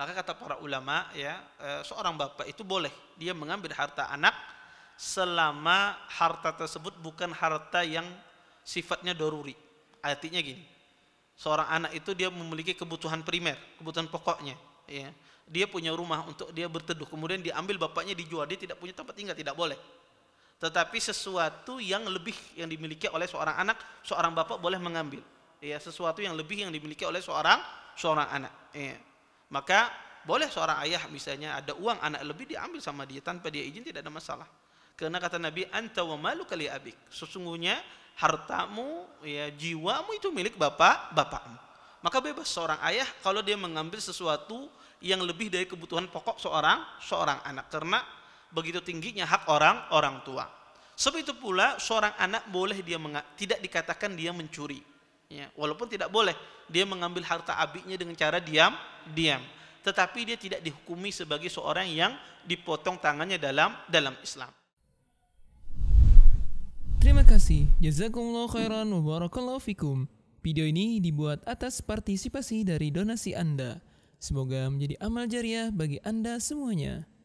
Maka kata para ulama ya, eh, seorang bapak itu boleh dia mengambil harta anak selama harta tersebut bukan harta yang sifatnya doruri. Artinya gini, seorang anak itu dia memiliki kebutuhan primer, kebutuhan pokoknya. Ya. Dia punya rumah untuk dia berteduh, kemudian diambil bapaknya dijual, dia tidak punya tempat tinggal, tidak boleh tetapi sesuatu yang lebih yang dimiliki oleh seorang anak seorang bapak boleh mengambil ya sesuatu yang lebih yang dimiliki oleh seorang seorang anak ya. Maka boleh seorang ayah misalnya ada uang anak lebih diambil sama dia tanpa dia izin tidak ada masalah. Karena kata Nabi anta wa malu kali abik. Sesungguhnya hartamu ya jiwamu itu milik bapak bapakmu. Maka bebas seorang ayah kalau dia mengambil sesuatu yang lebih dari kebutuhan pokok seorang seorang anak karena begitu tingginya hak orang orang tua. Sebab itu pula seorang anak boleh dia tidak dikatakan dia mencuri. Ya, walaupun tidak boleh dia mengambil harta abiknya dengan cara diam, diam. Tetapi dia tidak dihukumi sebagai seorang yang dipotong tangannya dalam dalam Islam. Terima kasih. Jazakumullah khairan wa barakallahu fikum. Video ini dibuat atas partisipasi dari donasi Anda. Semoga menjadi amal jariah bagi Anda semuanya.